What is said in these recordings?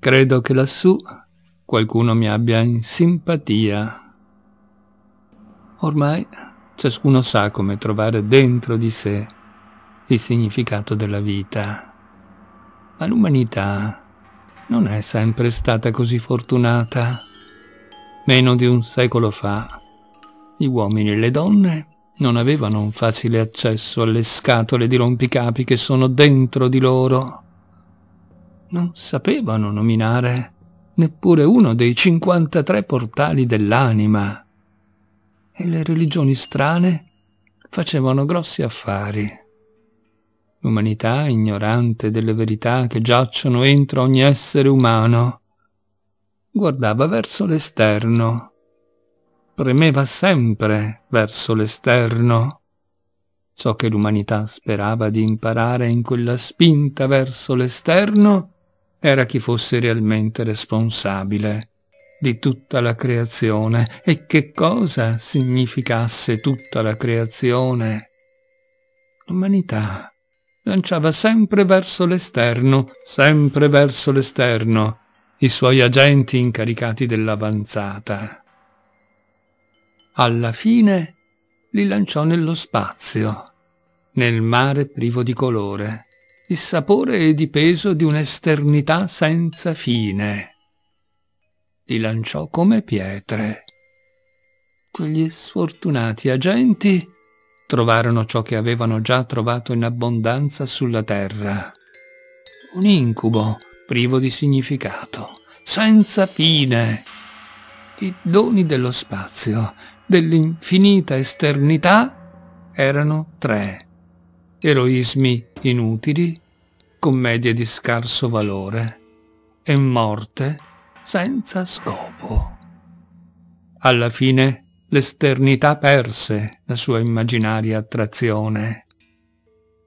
Credo che lassù qualcuno mi abbia in simpatia. Ormai ciascuno sa come trovare dentro di sé il significato della vita, ma l'umanità non è sempre stata così fortunata. Meno di un secolo fa, gli uomini e le donne non avevano un facile accesso alle scatole di rompicapi che sono dentro di loro non sapevano nominare neppure uno dei 53 portali dell'anima. E le religioni strane facevano grossi affari. L'umanità ignorante delle verità che giacciono entro ogni essere umano guardava verso l'esterno, premeva sempre verso l'esterno ciò che l'umanità sperava di imparare in quella spinta verso l'esterno era chi fosse realmente responsabile di tutta la creazione e che cosa significasse tutta la creazione. L'umanità lanciava sempre verso l'esterno, sempre verso l'esterno, i suoi agenti incaricati dell'avanzata. Alla fine li lanciò nello spazio, nel mare privo di colore il sapore di peso di un'esternità senza fine. Li lanciò come pietre. Quegli sfortunati agenti trovarono ciò che avevano già trovato in abbondanza sulla terra. Un incubo privo di significato, senza fine. I doni dello spazio, dell'infinita esternità, erano tre eroismi inutili, commedie di scarso valore e morte senza scopo. Alla fine l'esternità perse la sua immaginaria attrazione.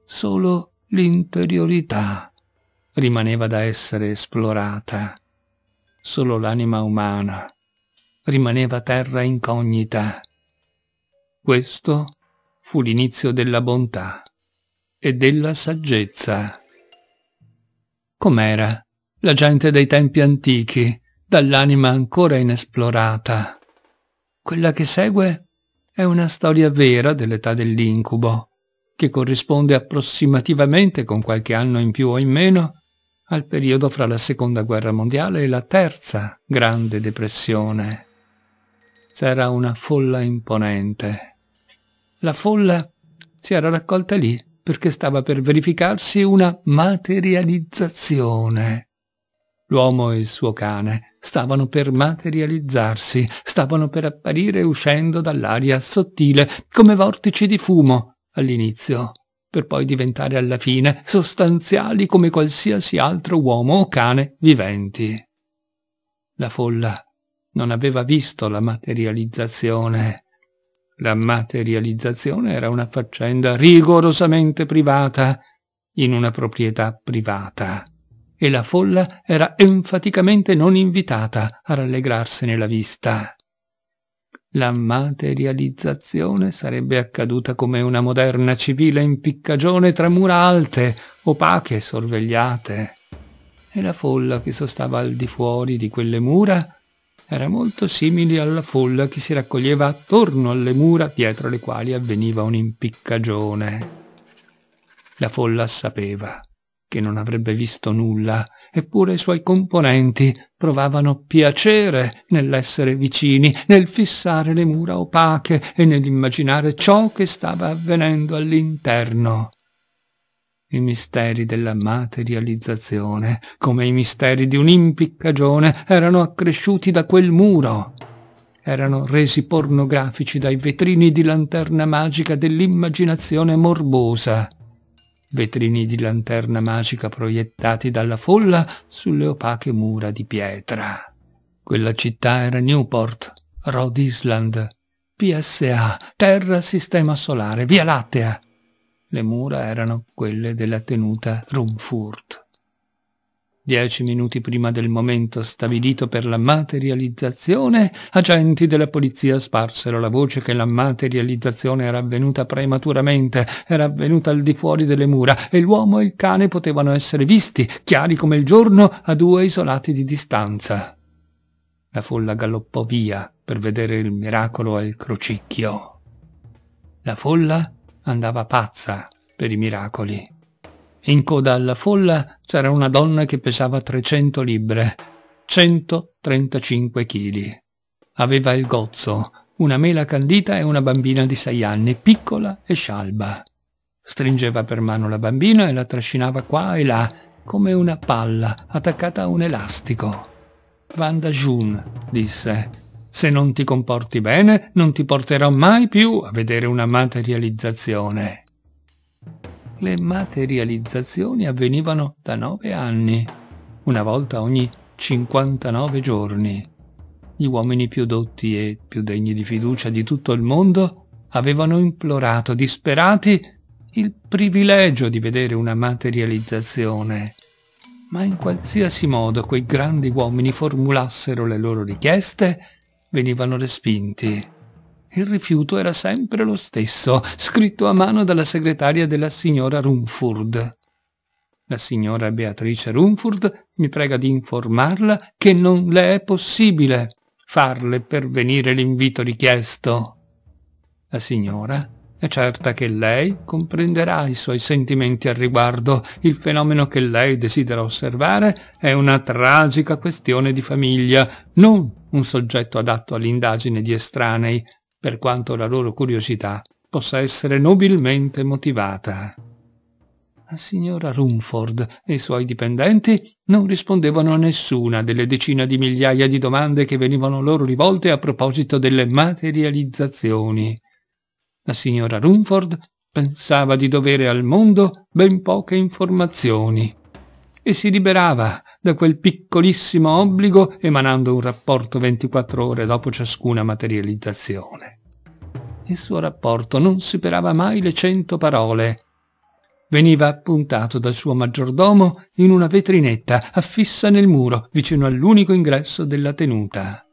Solo l'interiorità rimaneva da essere esplorata. Solo l'anima umana rimaneva terra incognita. Questo fu l'inizio della bontà e della saggezza. Com'era la gente dei tempi antichi, dall'anima ancora inesplorata? Quella che segue è una storia vera dell'età dell'incubo, che corrisponde approssimativamente, con qualche anno in più o in meno, al periodo fra la Seconda Guerra Mondiale e la Terza Grande Depressione. C'era una folla imponente. La folla si era raccolta lì perché stava per verificarsi una materializzazione. L'uomo e il suo cane stavano per materializzarsi, stavano per apparire uscendo dall'aria sottile, come vortici di fumo all'inizio, per poi diventare alla fine sostanziali come qualsiasi altro uomo o cane viventi. La folla non aveva visto la materializzazione la materializzazione era una faccenda rigorosamente privata, in una proprietà privata, e la folla era enfaticamente non invitata a rallegrarsene la vista. La materializzazione sarebbe accaduta come una moderna civile impiccagione tra mura alte, opache, sorvegliate. E la folla che sostava al di fuori di quelle mura era molto simile alla folla che si raccoglieva attorno alle mura dietro le quali avveniva un'impiccagione. La folla sapeva che non avrebbe visto nulla, eppure i suoi componenti provavano piacere nell'essere vicini, nel fissare le mura opache e nell'immaginare ciò che stava avvenendo all'interno i misteri della materializzazione, come i misteri di un'impiccagione, erano accresciuti da quel muro, erano resi pornografici dai vetrini di lanterna magica dell'immaginazione morbosa, vetrini di lanterna magica proiettati dalla folla sulle opache mura di pietra. Quella città era Newport, Rhode Island, PSA, Terra Sistema Solare, Via Lattea, le mura erano quelle della tenuta Rumfurt. Dieci minuti prima del momento stabilito per la materializzazione, agenti della polizia sparsero la voce che la materializzazione era avvenuta prematuramente, era avvenuta al di fuori delle mura e l'uomo e il cane potevano essere visti, chiari come il giorno, a due isolati di distanza. La folla galoppò via per vedere il miracolo al crocicchio. La folla andava pazza per i miracoli. In coda alla folla c'era una donna che pesava 300 libbre, 135 chili. Aveva il gozzo, una mela candita e una bambina di sei anni, piccola e scialba. Stringeva per mano la bambina e la trascinava qua e là, come una palla attaccata a un elastico. Vanda June, disse, se non ti comporti bene, non ti porterò mai più a vedere una materializzazione. Le materializzazioni avvenivano da nove anni, una volta ogni 59 giorni. Gli uomini più dotti e più degni di fiducia di tutto il mondo avevano implorato, disperati, il privilegio di vedere una materializzazione. Ma in qualsiasi modo quei grandi uomini formulassero le loro richieste, venivano respinti. Il rifiuto era sempre lo stesso, scritto a mano dalla segretaria della signora Rumford. La signora Beatrice Rumford mi prega di informarla che non le è possibile farle pervenire l'invito richiesto. La signora è certa che lei comprenderà i suoi sentimenti al riguardo. Il fenomeno che lei desidera osservare è una tragica questione di famiglia, non un soggetto adatto all'indagine di estranei, per quanto la loro curiosità possa essere nobilmente motivata. La signora Rumford e i suoi dipendenti non rispondevano a nessuna delle decine di migliaia di domande che venivano loro rivolte a proposito delle materializzazioni. La signora Rumford pensava di dovere al mondo ben poche informazioni e si liberava da quel piccolissimo obbligo emanando un rapporto 24 ore dopo ciascuna materializzazione. Il suo rapporto non superava mai le cento parole. Veniva appuntato dal suo maggiordomo in una vetrinetta affissa nel muro vicino all'unico ingresso della tenuta.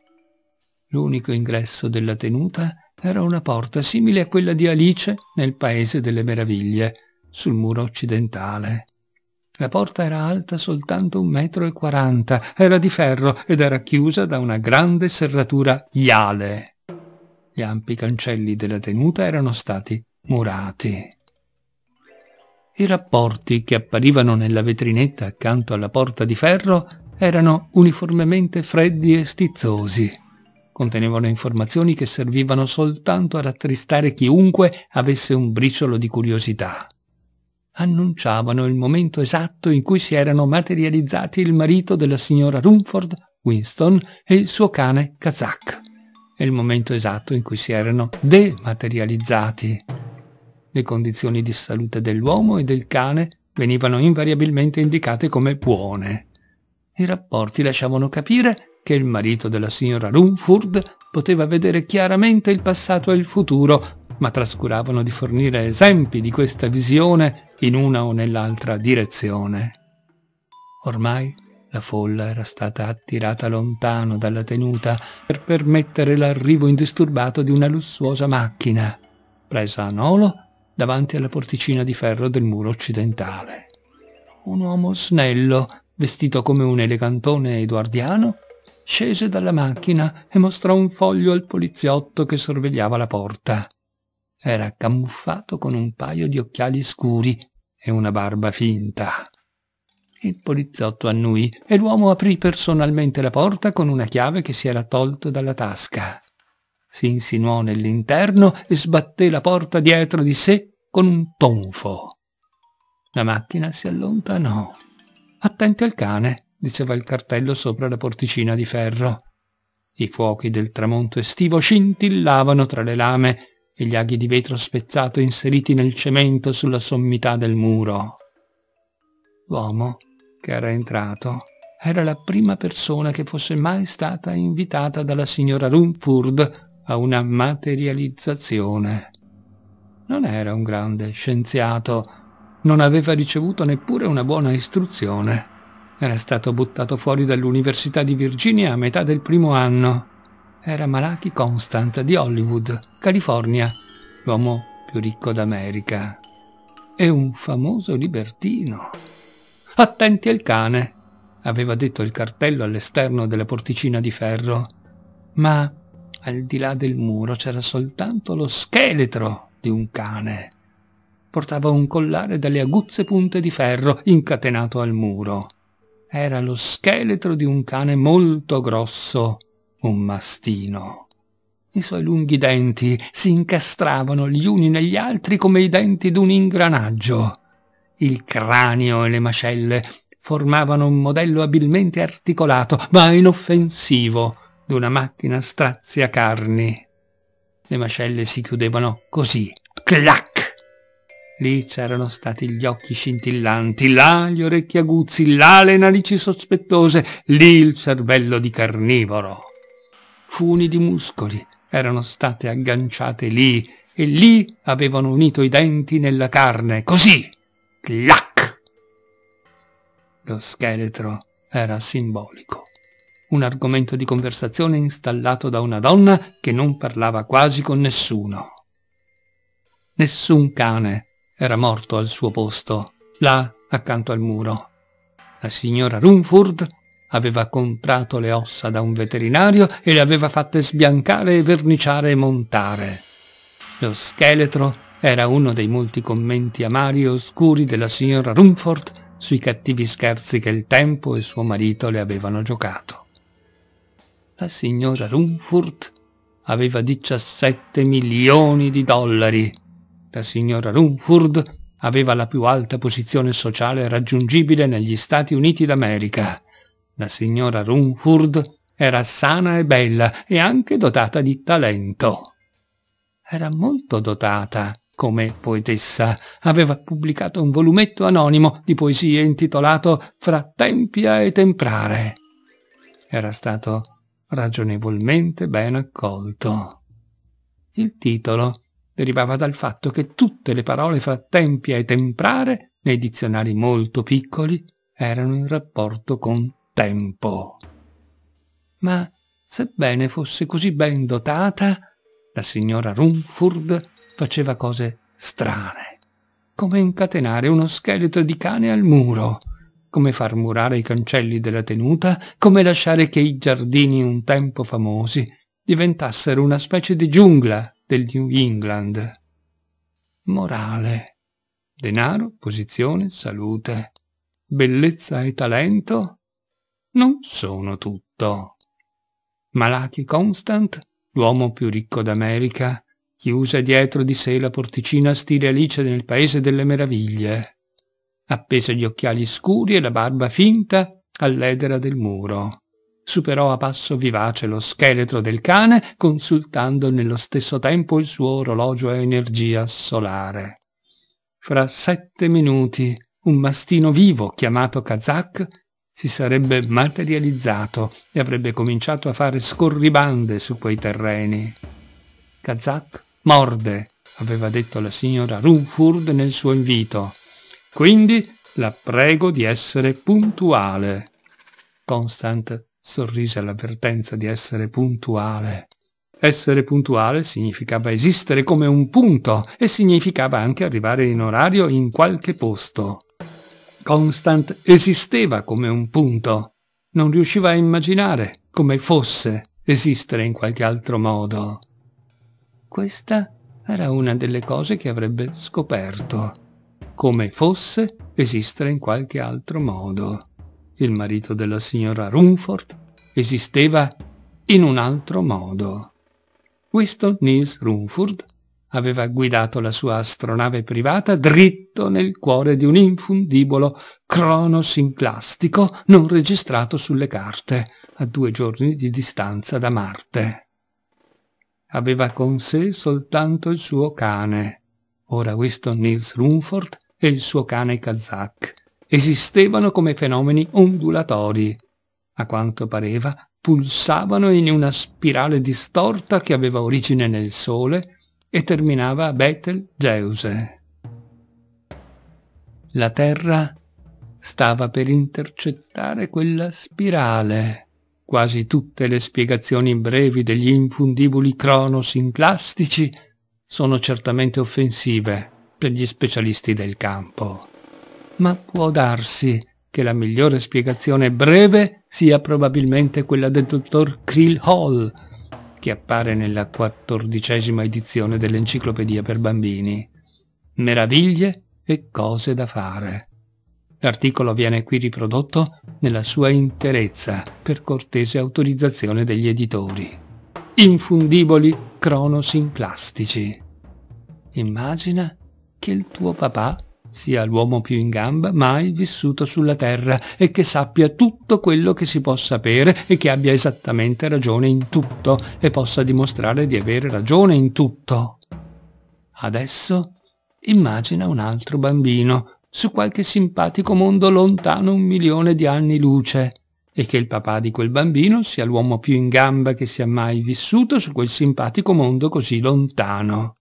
L'unico ingresso della tenuta era una porta simile a quella di Alice nel Paese delle Meraviglie, sul muro occidentale. La porta era alta soltanto un metro e quaranta, era di ferro ed era chiusa da una grande serratura iale. Gli ampi cancelli della tenuta erano stati murati. I rapporti che apparivano nella vetrinetta accanto alla porta di ferro erano uniformemente freddi e stizzosi. Contenevano informazioni che servivano soltanto a rattristare chiunque avesse un briciolo di curiosità annunciavano il momento esatto in cui si erano materializzati il marito della signora Rumford, Winston, e il suo cane Kazak, e il momento esatto in cui si erano dematerializzati. Le condizioni di salute dell'uomo e del cane venivano invariabilmente indicate come buone. I rapporti lasciavano capire che il marito della signora Rumford poteva vedere chiaramente il passato e il futuro, ma trascuravano di fornire esempi di questa visione in una o nell'altra direzione. Ormai la folla era stata attirata lontano dalla tenuta per permettere l'arrivo indisturbato di una lussuosa macchina, presa a nolo davanti alla porticina di ferro del muro occidentale. Un uomo snello, vestito come un elegantone eduardiano, scese dalla macchina e mostrò un foglio al poliziotto che sorvegliava la porta. Era camuffato con un paio di occhiali scuri e una barba finta. Il poliziotto annui e l'uomo aprì personalmente la porta con una chiave che si era tolto dalla tasca. Si insinuò nell'interno e sbatté la porta dietro di sé con un tonfo. La macchina si allontanò. Attenti al cane, diceva il cartello sopra la porticina di ferro. I fuochi del tramonto estivo scintillavano tra le lame e gli aghi di vetro spezzato inseriti nel cemento sulla sommità del muro. L'uomo che era entrato era la prima persona che fosse mai stata invitata dalla signora Rumford a una materializzazione. Non era un grande scienziato, non aveva ricevuto neppure una buona istruzione era stato buttato fuori dall'Università di Virginia a metà del primo anno. Era Malachi Constant di Hollywood, California, l'uomo più ricco d'America. E un famoso libertino. Attenti al cane, aveva detto il cartello all'esterno della porticina di ferro. Ma al di là del muro c'era soltanto lo scheletro di un cane. Portava un collare dalle aguzze punte di ferro incatenato al muro era lo scheletro di un cane molto grosso, un mastino. I suoi lunghi denti si incastravano gli uni negli altri come i denti d'un ingranaggio. Il cranio e le mascelle formavano un modello abilmente articolato, ma inoffensivo, d'una macchina straziacarni. Le mascelle si chiudevano così, clac! Lì c'erano stati gli occhi scintillanti, là gli orecchi aguzzi, là le narici sospettose, lì il cervello di carnivoro. Funi di muscoli erano state agganciate lì e lì avevano unito i denti nella carne, così, clac! Lo scheletro era simbolico un argomento di conversazione installato da una donna che non parlava quasi con nessuno. Nessun cane era morto al suo posto, là accanto al muro. La signora Rumford aveva comprato le ossa da un veterinario e le aveva fatte sbiancare, verniciare e montare. Lo scheletro era uno dei molti commenti amari e oscuri della signora Rumford sui cattivi scherzi che il tempo e suo marito le avevano giocato. La signora Rumford aveva 17 milioni di dollari la signora Rumford aveva la più alta posizione sociale raggiungibile negli Stati Uniti d'America. La signora Rumford era sana e bella e anche dotata di talento. Era molto dotata come poetessa. Aveva pubblicato un volumetto anonimo di poesie intitolato Fra tempia e temprare. Era stato ragionevolmente ben accolto. Il titolo derivava dal fatto che tutte le parole fra tempia e temprare, nei dizionari molto piccoli, erano in rapporto con tempo. Ma sebbene fosse così ben dotata, la signora Rumford faceva cose strane, come incatenare uno scheletro di cane al muro, come far murare i cancelli della tenuta, come lasciare che i giardini un tempo famosi diventassero una specie di giungla del New England. Morale. Denaro, posizione, salute. Bellezza e talento non sono tutto. Malachi Constant, l'uomo più ricco d'America, chiuse dietro di sé la porticina stile Alice nel Paese delle Meraviglie. Appese gli occhiali scuri e la barba finta all'edera del muro. Superò a passo vivace lo scheletro del cane, consultando nello stesso tempo il suo orologio a energia solare. Fra sette minuti un mastino vivo chiamato Kazak si sarebbe materializzato e avrebbe cominciato a fare scorribande su quei terreni. Kazak morde, aveva detto la signora Rumford nel suo invito. Quindi la prego di essere puntuale. Constant sorrise all'avvertenza di essere puntuale. Essere puntuale significava esistere come un punto e significava anche arrivare in orario in qualche posto. Constant esisteva come un punto. Non riusciva a immaginare come fosse esistere in qualche altro modo. Questa era una delle cose che avrebbe scoperto. Come fosse esistere in qualche altro modo. Il marito della signora Rumford esisteva in un altro modo. Winston Niels Rumford aveva guidato la sua astronave privata dritto nel cuore di un infundibolo cronosinclastico non registrato sulle carte, a due giorni di distanza da Marte. Aveva con sé soltanto il suo cane. Ora Winston Niels Rumford e il suo cane kazak esistevano come fenomeni ondulatori, a quanto pareva, pulsavano in una spirale distorta che aveva origine nel Sole e terminava a Betelgeuse. La Terra stava per intercettare quella spirale. Quasi tutte le spiegazioni brevi degli infundibili cronos inclastici sono certamente offensive per gli specialisti del campo. Ma può darsi che che la migliore spiegazione breve sia probabilmente quella del dottor Krill Hall, che appare nella quattordicesima edizione dell'Enciclopedia per bambini. Meraviglie e cose da fare. L'articolo viene qui riprodotto nella sua interezza per cortese autorizzazione degli editori. Infundiboli cronosin Immagina che il tuo papà sia l'uomo più in gamba mai vissuto sulla terra e che sappia tutto quello che si può sapere e che abbia esattamente ragione in tutto e possa dimostrare di avere ragione in tutto. Adesso immagina un altro bambino su qualche simpatico mondo lontano un milione di anni luce e che il papà di quel bambino sia l'uomo più in gamba che sia mai vissuto su quel simpatico mondo così lontano.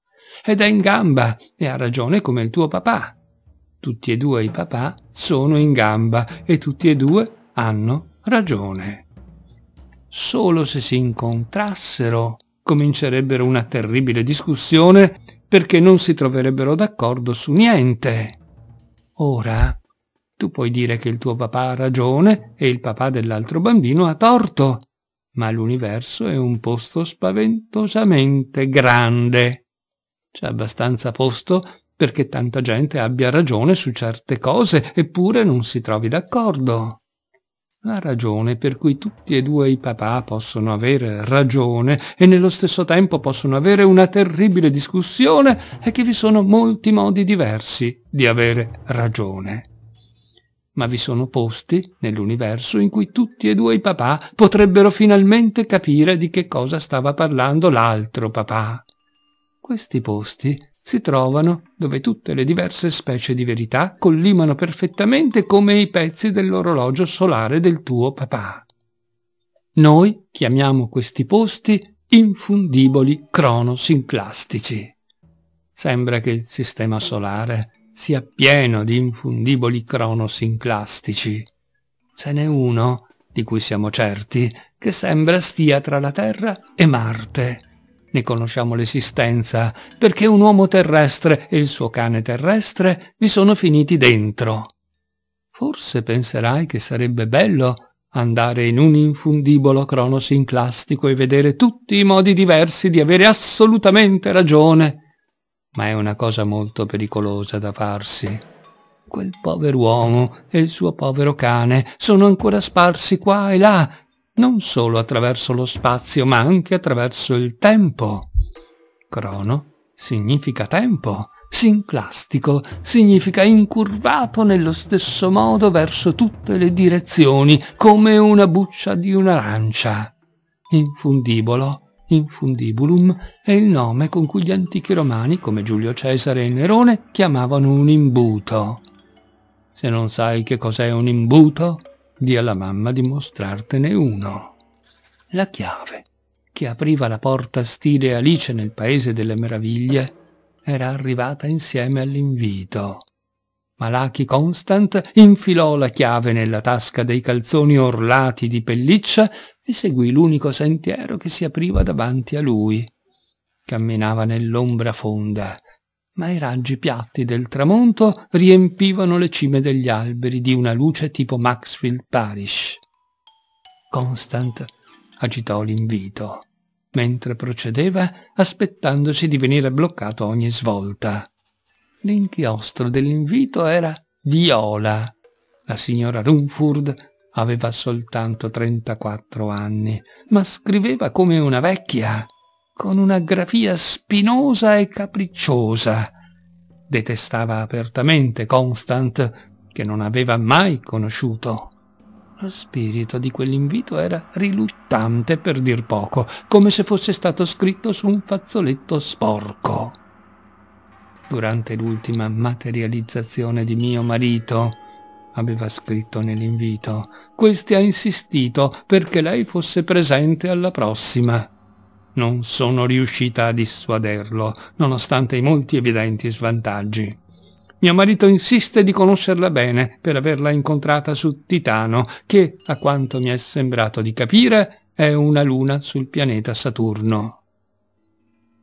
Ed è in gamba e ha ragione come il tuo papà tutti e due i papà sono in gamba e tutti e due hanno ragione. Solo se si incontrassero comincerebbero una terribile discussione perché non si troverebbero d'accordo su niente. Ora tu puoi dire che il tuo papà ha ragione e il papà dell'altro bambino ha torto, ma l'universo è un posto spaventosamente grande. C'è abbastanza posto perché tanta gente abbia ragione su certe cose eppure non si trovi d'accordo. La ragione per cui tutti e due i papà possono avere ragione e nello stesso tempo possono avere una terribile discussione è che vi sono molti modi diversi di avere ragione. Ma vi sono posti nell'universo in cui tutti e due i papà potrebbero finalmente capire di che cosa stava parlando l'altro papà. Questi posti si trovano dove tutte le diverse specie di verità collimano perfettamente come i pezzi dell'orologio solare del tuo papà. Noi chiamiamo questi posti infundiboli cronosinclastici. Sembra che il sistema solare sia pieno di infundiboli cronosinclastici. Ce n'è uno, di cui siamo certi, che sembra stia tra la Terra e Marte ne conosciamo l'esistenza, perché un uomo terrestre e il suo cane terrestre vi sono finiti dentro. Forse penserai che sarebbe bello andare in un infundibolo cronosinclastico e vedere tutti i modi diversi di avere assolutamente ragione, ma è una cosa molto pericolosa da farsi. Quel povero uomo e il suo povero cane sono ancora sparsi qua e là non solo attraverso lo spazio, ma anche attraverso il tempo. Crono significa tempo, sinclastico significa incurvato nello stesso modo verso tutte le direzioni, come una buccia di un'arancia. Infundibolo, infundibulum, è il nome con cui gli antichi romani, come Giulio Cesare e Nerone, chiamavano un imbuto. Se non sai che cos'è un imbuto, Dì alla mamma di mostrartene uno. La chiave che apriva la porta stile Alice nel Paese delle Meraviglie era arrivata insieme all'invito. Malachi Constant infilò la chiave nella tasca dei calzoni orlati di pelliccia e seguì l'unico sentiero che si apriva davanti a lui. Camminava nell'ombra fonda, ma i raggi piatti del tramonto riempivano le cime degli alberi di una luce tipo Maxfield Parish. Constant agitò l'invito, mentre procedeva aspettandosi di venire bloccato ogni svolta. L'inchiostro dell'invito era Viola. La signora Rumford aveva soltanto 34 anni, ma scriveva come una vecchia con una grafia spinosa e capricciosa. Detestava apertamente Constant, che non aveva mai conosciuto. Lo spirito di quell'invito era riluttante per dir poco, come se fosse stato scritto su un fazzoletto sporco. Durante l'ultima materializzazione di mio marito, aveva scritto nell'invito, questi ha insistito perché lei fosse presente alla prossima non sono riuscita a dissuaderlo, nonostante i molti evidenti svantaggi. Mio marito insiste di conoscerla bene per averla incontrata su Titano, che, a quanto mi è sembrato di capire, è una luna sul pianeta Saturno.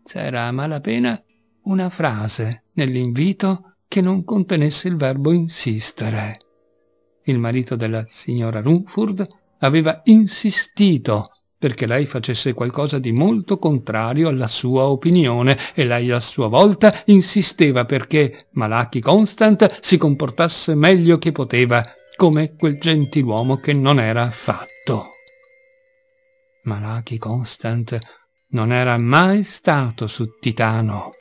C'era a malapena una frase nell'invito che non contenesse il verbo insistere. Il marito della signora Rumford aveva insistito perché lei facesse qualcosa di molto contrario alla sua opinione e lei a sua volta insisteva perché Malachi Constant si comportasse meglio che poteva, come quel gentiluomo che non era affatto. Malachi Constant non era mai stato su Titano.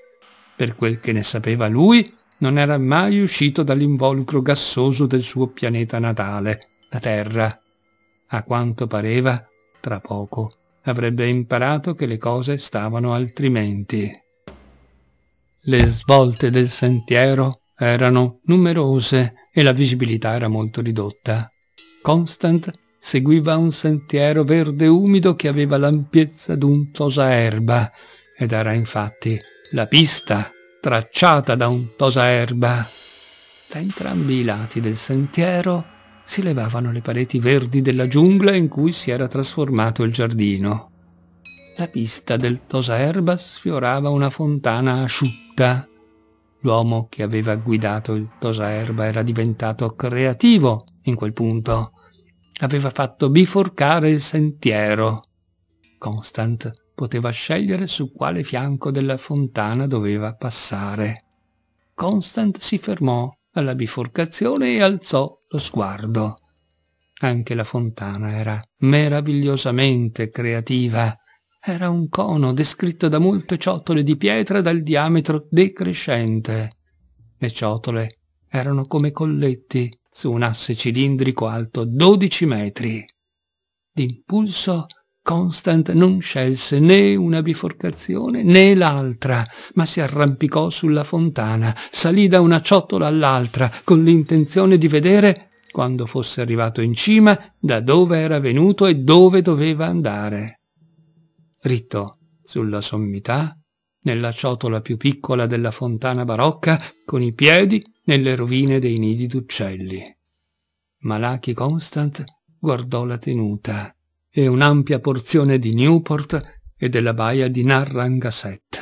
Per quel che ne sapeva lui, non era mai uscito dall'involucro gassoso del suo pianeta natale, la Terra. A quanto pareva, tra poco avrebbe imparato che le cose stavano altrimenti. Le svolte del sentiero erano numerose e la visibilità era molto ridotta. Constant seguiva un sentiero verde umido che aveva l'ampiezza d'un tosaerba ed era infatti la pista tracciata da un tosaerba. Da entrambi i lati del sentiero si levavano le pareti verdi della giungla in cui si era trasformato il giardino. La pista del tosaerba sfiorava una fontana asciutta. L'uomo che aveva guidato il tosaerba era diventato creativo in quel punto. Aveva fatto biforcare il sentiero. Constant poteva scegliere su quale fianco della fontana doveva passare. Constant si fermò alla biforcazione e alzò lo sguardo. Anche la fontana era meravigliosamente creativa. Era un cono descritto da molte ciotole di pietra dal diametro decrescente. Le ciotole erano come colletti su un asse cilindrico alto 12 metri. D'impulso Constant non scelse né una biforcazione né l'altra, ma si arrampicò sulla fontana, salì da una ciotola all'altra con l'intenzione di vedere, quando fosse arrivato in cima, da dove era venuto e dove doveva andare. Ritto sulla sommità, nella ciotola più piccola della fontana barocca, con i piedi nelle rovine dei nidi d'uccelli. Malachi Constant guardò la tenuta e un'ampia porzione di Newport e della baia di Narragansett.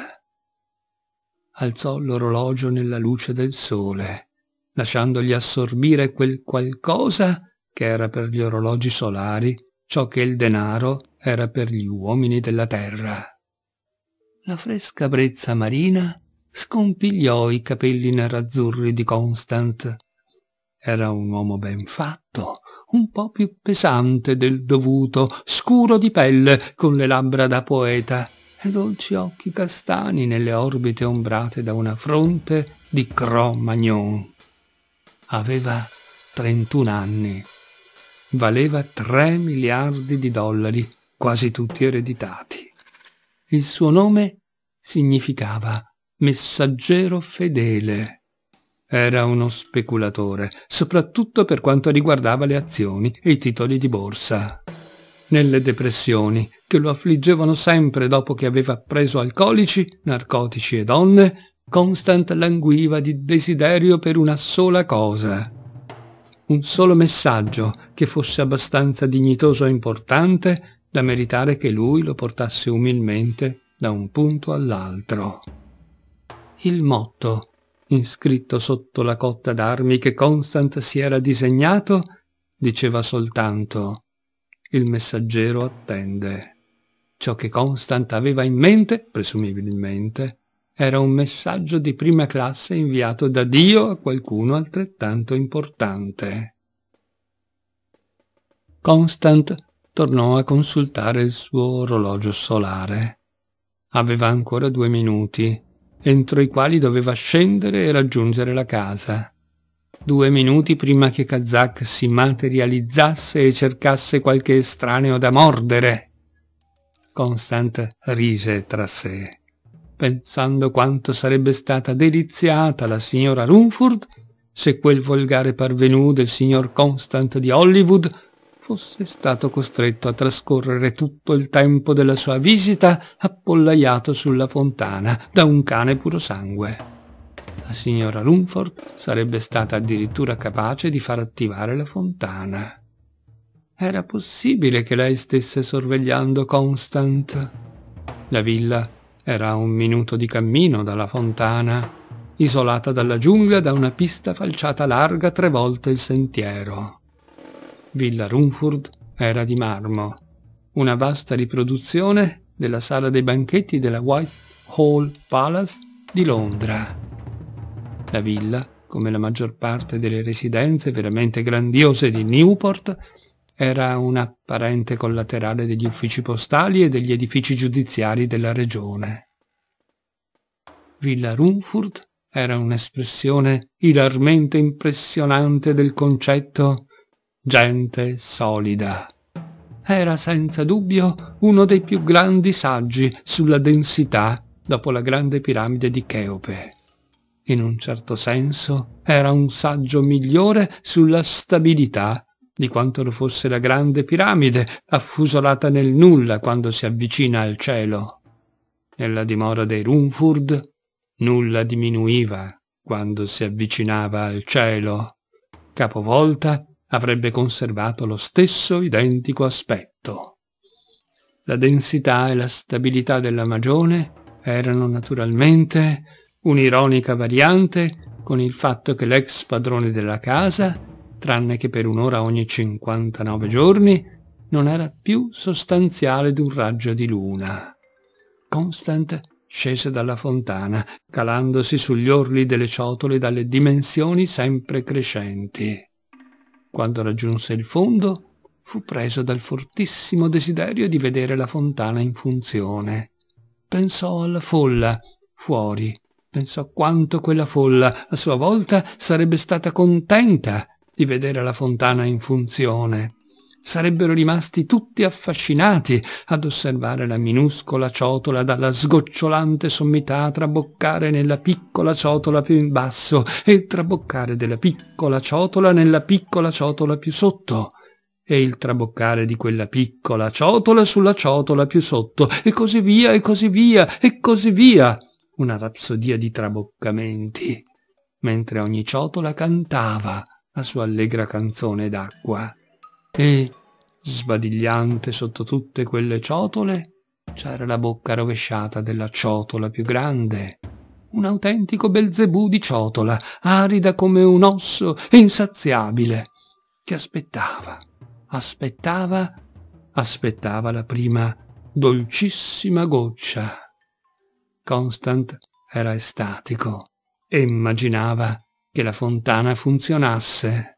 Alzò l'orologio nella luce del sole, lasciandogli assorbire quel qualcosa che era per gli orologi solari ciò che il denaro era per gli uomini della terra. La fresca brezza marina scompigliò i capelli nerazzurri di Constant. Era un uomo ben fatto, un po' più pesante del dovuto, scuro di pelle, con le labbra da poeta e dolci occhi castani nelle orbite ombrate da una fronte di Cro-Magnon. Aveva 31 anni. Valeva 3 miliardi di dollari, quasi tutti ereditati. Il suo nome significava messaggero fedele. Era uno speculatore, soprattutto per quanto riguardava le azioni e i titoli di borsa. Nelle depressioni, che lo affliggevano sempre dopo che aveva preso alcolici, narcotici e donne, Constant languiva di desiderio per una sola cosa. Un solo messaggio che fosse abbastanza dignitoso e importante da meritare che lui lo portasse umilmente da un punto all'altro. Il motto inscritto sotto la cotta d'armi che Constant si era disegnato, diceva soltanto «Il messaggero attende». Ciò che Constant aveva in mente, presumibilmente, era un messaggio di prima classe inviato da Dio a qualcuno altrettanto importante. Constant tornò a consultare il suo orologio solare. Aveva ancora due minuti entro i quali doveva scendere e raggiungere la casa. Due minuti prima che Kazak si materializzasse e cercasse qualche estraneo da mordere. Constant rise tra sé, pensando quanto sarebbe stata deliziata la signora Rumford se quel volgare parvenu del signor Constant di Hollywood fosse stato costretto a trascorrere tutto il tempo della sua visita appollaiato sulla fontana da un cane puro sangue. La signora Rumford sarebbe stata addirittura capace di far attivare la fontana. Era possibile che lei stesse sorvegliando Constant. La villa era a un minuto di cammino dalla fontana, isolata dalla giungla da una pista falciata larga tre volte il sentiero. Villa Rumford era di marmo, una vasta riproduzione della sala dei banchetti della Whitehall Palace di Londra. La villa, come la maggior parte delle residenze veramente grandiose di Newport, era un apparente collaterale degli uffici postali e degli edifici giudiziari della regione. Villa Rumford era un'espressione ilarmente impressionante del concetto gente solida. Era senza dubbio uno dei più grandi saggi sulla densità dopo la grande piramide di Cheope. In un certo senso era un saggio migliore sulla stabilità di quanto lo fosse la grande piramide affusolata nel nulla quando si avvicina al cielo. Nella dimora dei Rumford nulla diminuiva quando si avvicinava al cielo. Capovolta avrebbe conservato lo stesso identico aspetto. La densità e la stabilità della magione erano naturalmente un'ironica variante con il fatto che l'ex padrone della casa, tranne che per un'ora ogni 59 giorni, non era più sostanziale d'un raggio di luna. Constant scese dalla fontana, calandosi sugli orli delle ciotole dalle dimensioni sempre crescenti. Quando raggiunse il fondo, fu preso dal fortissimo desiderio di vedere la fontana in funzione. Pensò alla folla, fuori, pensò quanto quella folla, a sua volta, sarebbe stata contenta di vedere la fontana in funzione sarebbero rimasti tutti affascinati ad osservare la minuscola ciotola dalla sgocciolante sommità traboccare nella piccola ciotola più in basso e il traboccare della piccola ciotola nella piccola ciotola più sotto e il traboccare di quella piccola ciotola sulla ciotola più sotto e così via e così via e così via una rapsodia di traboccamenti mentre ogni ciotola cantava la sua allegra canzone d'acqua e, sbadigliante sotto tutte quelle ciotole, c'era la bocca rovesciata della ciotola più grande. Un autentico Belzebù di ciotola, arida come un osso, e insaziabile, che aspettava, aspettava, aspettava la prima dolcissima goccia. Constant era estatico e immaginava che la fontana funzionasse.